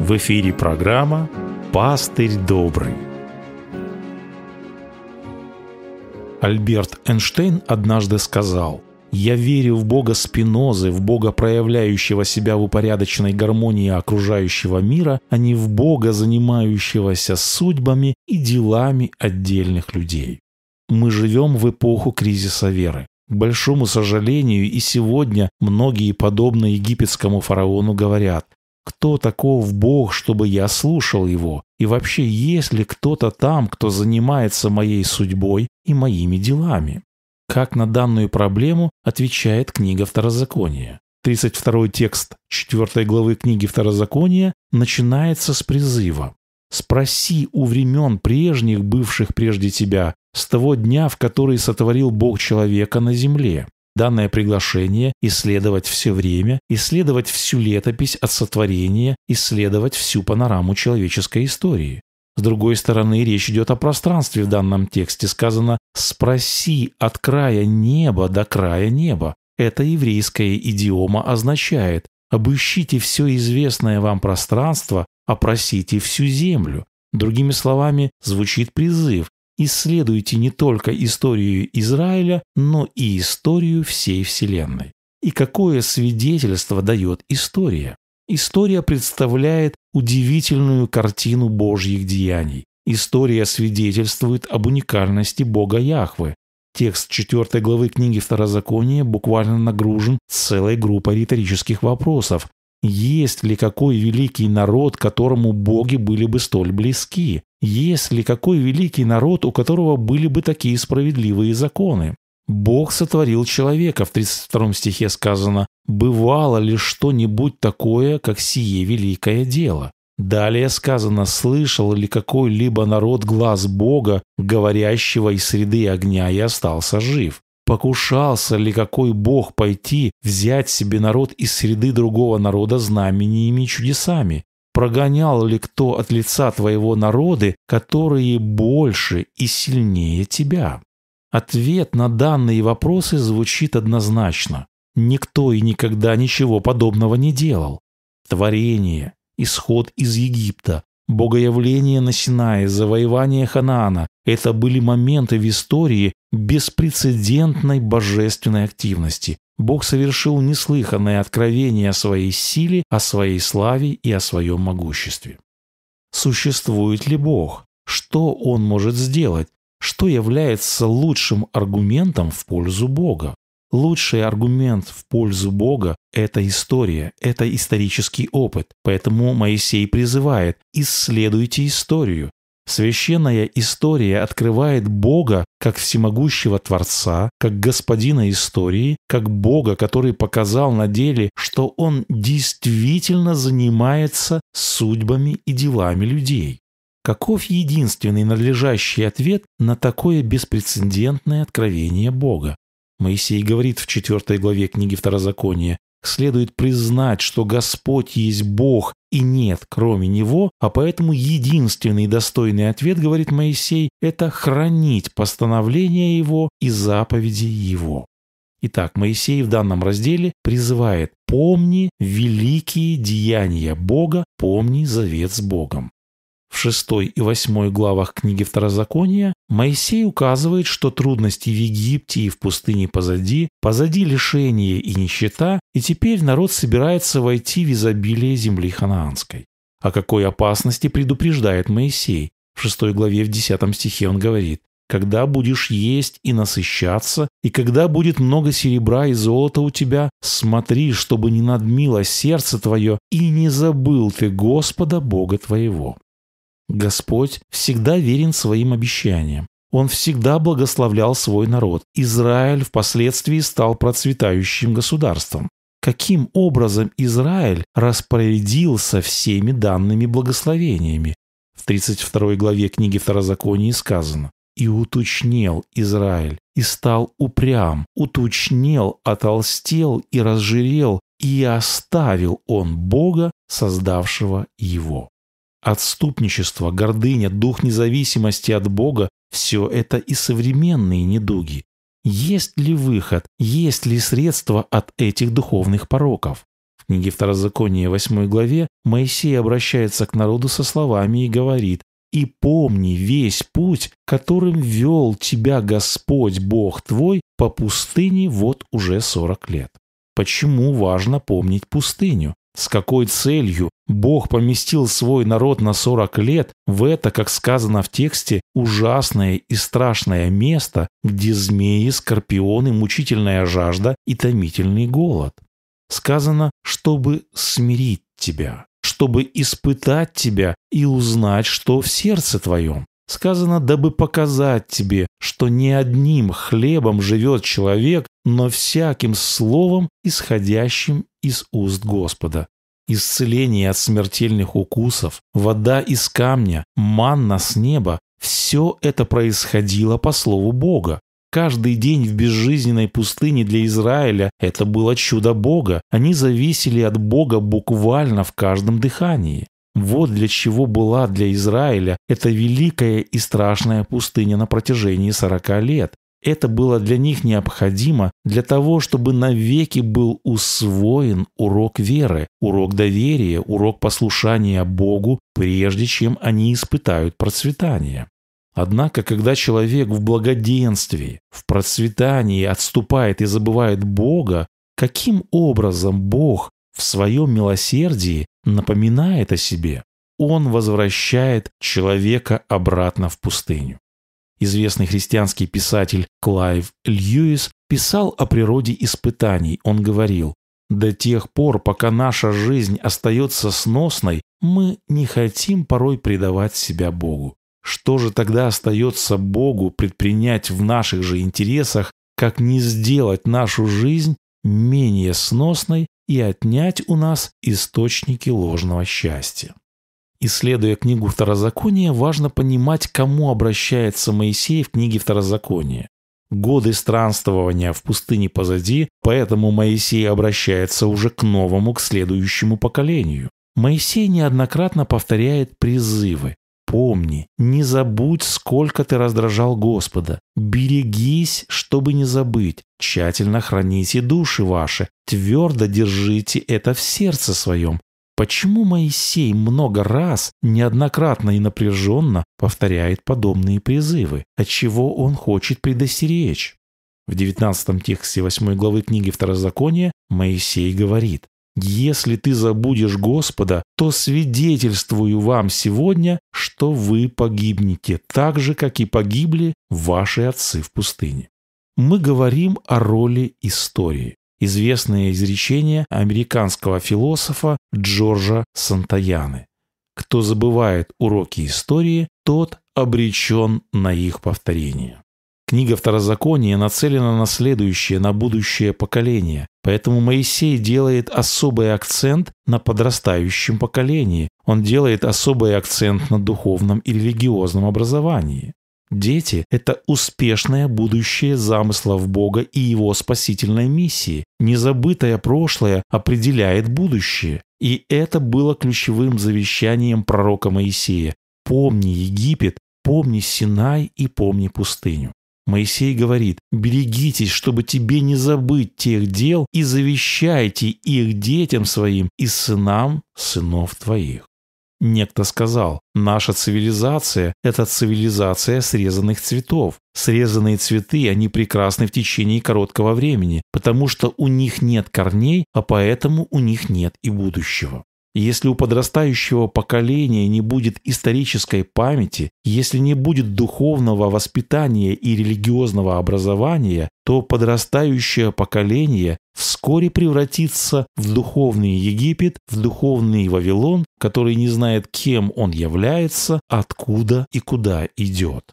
В эфире программа «Пастырь добрый». Альберт Эйнштейн однажды сказал «Я верю в Бога Спинозы, в Бога, проявляющего себя в упорядоченной гармонии окружающего мира, а не в Бога, занимающегося судьбами и делами отдельных людей». Мы живем в эпоху кризиса веры. К большому сожалению, и сегодня многие, подобно египетскому фараону, говорят кто таков Бог, чтобы я слушал его? И вообще, есть ли кто-то там, кто занимается моей судьбой и моими делами? Как на данную проблему отвечает книга Второзакония. 32 текст 4 главы книги Второзакония начинается с призыва. «Спроси у времен прежних, бывших прежде тебя, с того дня, в который сотворил Бог человека на земле, данное приглашение, исследовать все время, исследовать всю летопись от сотворения, исследовать всю панораму человеческой истории. С другой стороны, речь идет о пространстве в данном тексте. Сказано «спроси от края неба до края неба». Это еврейская идиома означает «обыщите все известное вам пространство, опросите всю землю». Другими словами, звучит призыв Исследуйте не только историю Израиля, но и историю всей Вселенной. И какое свидетельство дает история? История представляет удивительную картину Божьих деяний. История свидетельствует об уникальности Бога Яхвы. Текст 4 главы книги Второзакония буквально нагружен целой группой риторических вопросов, есть ли какой великий народ, которому боги были бы столь близки? Есть ли какой великий народ, у которого были бы такие справедливые законы? Бог сотворил человека, в 32 стихе сказано, «Бывало ли что-нибудь такое, как сие великое дело?» Далее сказано, «Слышал ли какой-либо народ глаз Бога, говорящего из среды огня, и остался жив?» Покушался ли какой бог пойти взять себе народ из среды другого народа знамениями и чудесами? Прогонял ли кто от лица твоего народы, которые больше и сильнее тебя? Ответ на данные вопросы звучит однозначно. Никто и никогда ничего подобного не делал. Творение, исход из Египта, богоявление на Синае, завоевание Ханаана, это были моменты в истории беспрецедентной божественной активности. Бог совершил неслыханное откровение о своей силе, о своей славе и о своем могуществе. Существует ли Бог? Что Он может сделать? Что является лучшим аргументом в пользу Бога? Лучший аргумент в пользу Бога – это история, это исторический опыт. Поэтому Моисей призывает «Исследуйте историю, Священная история открывает Бога как всемогущего Творца, как Господина истории, как Бога, который показал на деле, что Он действительно занимается судьбами и делами людей. Каков единственный надлежащий ответ на такое беспрецедентное откровение Бога? Моисей говорит в 4 главе книги Второзакония следует признать, что Господь есть Бог и нет кроме Него, а поэтому единственный достойный ответ, говорит Моисей, это хранить постановления Его и заповеди Его. Итак, Моисей в данном разделе призывает «Помни великие деяния Бога, помни завет с Богом». В шестой и восьмой главах книги Второзакония Моисей указывает, что трудности в Египте и в пустыне позади, позади лишение и нищета, и теперь народ собирается войти в изобилие земли ханаанской. О какой опасности предупреждает Моисей? В шестой главе в десятом стихе он говорит, когда будешь есть и насыщаться, и когда будет много серебра и золота у тебя, смотри, чтобы не надмило сердце твое, и не забыл ты Господа Бога твоего. Господь всегда верен своим обещаниям. Он всегда благословлял свой народ. Израиль впоследствии стал процветающим государством. Каким образом Израиль распорядился всеми данными благословениями? В 32 главе книги Второзаконии сказано «И уточнел Израиль, и стал упрям, уточнел, отолстел и разжирел, и оставил он Бога, создавшего его». Отступничество, гордыня, дух независимости от Бога – все это и современные недуги. Есть ли выход, есть ли средства от этих духовных пороков? В книге Второзакония 8 главе Моисей обращается к народу со словами и говорит «И помни весь путь, которым вел тебя Господь Бог твой по пустыне вот уже 40 лет». Почему важно помнить пустыню? с какой целью Бог поместил свой народ на 40 лет в это, как сказано в тексте, ужасное и страшное место, где змеи, скорпионы, мучительная жажда и томительный голод. Сказано, чтобы смирить тебя, чтобы испытать тебя и узнать, что в сердце твоем. Сказано, дабы показать тебе, что не одним хлебом живет человек, но всяким словом, исходящим из уст Господа. Исцеление от смертельных укусов, вода из камня, манна с неба – все это происходило по слову Бога. Каждый день в безжизненной пустыне для Израиля это было чудо Бога. Они зависели от Бога буквально в каждом дыхании. Вот для чего была для Израиля эта великая и страшная пустыня на протяжении 40 лет. Это было для них необходимо для того, чтобы навеки был усвоен урок веры, урок доверия, урок послушания Богу, прежде чем они испытают процветание. Однако, когда человек в благоденствии, в процветании отступает и забывает Бога, каким образом Бог в своем милосердии напоминает о себе? Он возвращает человека обратно в пустыню. Известный христианский писатель Клайв Льюис писал о природе испытаний. Он говорил, «До тех пор, пока наша жизнь остается сносной, мы не хотим порой предавать себя Богу. Что же тогда остается Богу предпринять в наших же интересах, как не сделать нашу жизнь менее сносной и отнять у нас источники ложного счастья? Исследуя книгу Второзакония, важно понимать, кому обращается Моисей в книге Второзакония. Годы странствования в пустыне позади, поэтому Моисей обращается уже к новому, к следующему поколению. Моисей неоднократно повторяет призывы. «Помни, не забудь, сколько ты раздражал Господа. Берегись, чтобы не забыть. Тщательно храните души ваши. Твердо держите это в сердце своем, Почему Моисей много раз, неоднократно и напряженно повторяет подобные призывы? От чего он хочет предостеречь? В 19 тексте 8 главы книги Второзакония Моисей говорит, «Если ты забудешь Господа, то свидетельствую вам сегодня, что вы погибнете, так же, как и погибли ваши отцы в пустыне». Мы говорим о роли истории известное изречение американского философа Джорджа Сантаяны. Кто забывает уроки истории, тот обречен на их повторение. Книга Второзакония нацелена на следующее, на будущее поколение, поэтому Моисей делает особый акцент на подрастающем поколении, он делает особый акцент на духовном и религиозном образовании. Дети – это успешное будущее замыслов Бога и его спасительной миссии. Незабытое прошлое определяет будущее. И это было ключевым завещанием пророка Моисея. Помни Египет, помни Синай и помни пустыню. Моисей говорит, берегитесь, чтобы тебе не забыть тех дел, и завещайте их детям своим и сынам сынов твоих. Некто сказал, наша цивилизация – это цивилизация срезанных цветов. Срезанные цветы, они прекрасны в течение короткого времени, потому что у них нет корней, а поэтому у них нет и будущего если у подрастающего поколения не будет исторической памяти, если не будет духовного воспитания и религиозного образования, то подрастающее поколение вскоре превратится в духовный Египет, в духовный Вавилон, который не знает, кем он является, откуда и куда идет.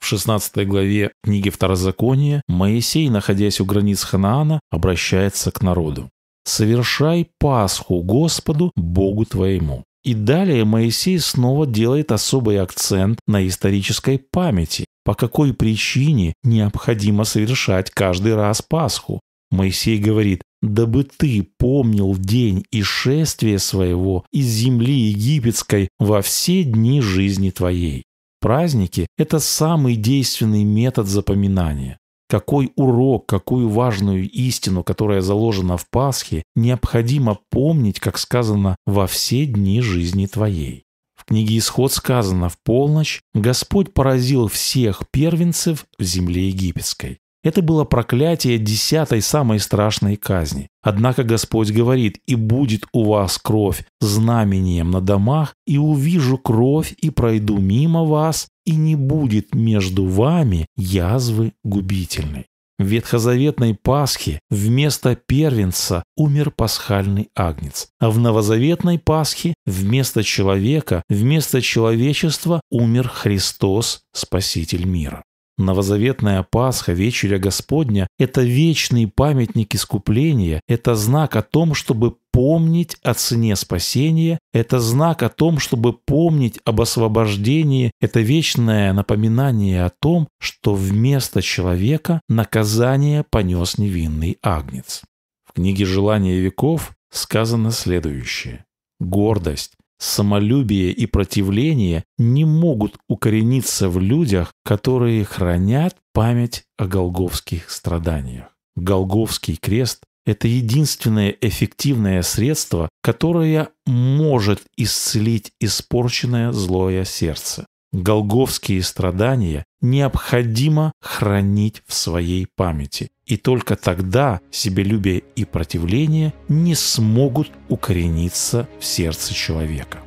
В 16 главе книги Второзакония Моисей, находясь у границ Ханаана, обращается к народу совершай Пасху Господу, Богу твоему». И далее Моисей снова делает особый акцент на исторической памяти, по какой причине необходимо совершать каждый раз Пасху. Моисей говорит, «Дабы ты помнил день и шествие своего из земли египетской во все дни жизни твоей». Праздники – это самый действенный метод запоминания какой урок, какую важную истину, которая заложена в Пасхе, необходимо помнить, как сказано, во все дни жизни твоей. В книге Исход сказано «В полночь Господь поразил всех первенцев в земле египетской». Это было проклятие десятой самой страшной казни. Однако Господь говорит, и будет у вас кровь знамением на домах, и увижу кровь, и пройду мимо вас, и не будет между вами язвы губительной. В ветхозаветной Пасхе вместо первенца умер пасхальный агнец, а в новозаветной Пасхе вместо человека, вместо человечества умер Христос, Спаситель мира. Новозаветная Пасха, Вечеря Господня – это вечный памятник искупления, это знак о том, чтобы помнить о цене спасения, это знак о том, чтобы помнить об освобождении, это вечное напоминание о том, что вместо человека наказание понес невинный агнец. В книге Желания веков» сказано следующее. Гордость, самолюбие и противление не могут укорениться в людях, которые хранят память о голговских страданиях. Голговский крест – это единственное эффективное средство, которое может исцелить испорченное злое сердце. Голговские страдания необходимо хранить в своей памяти. И только тогда себелюбие и противление не смогут укорениться в сердце человека.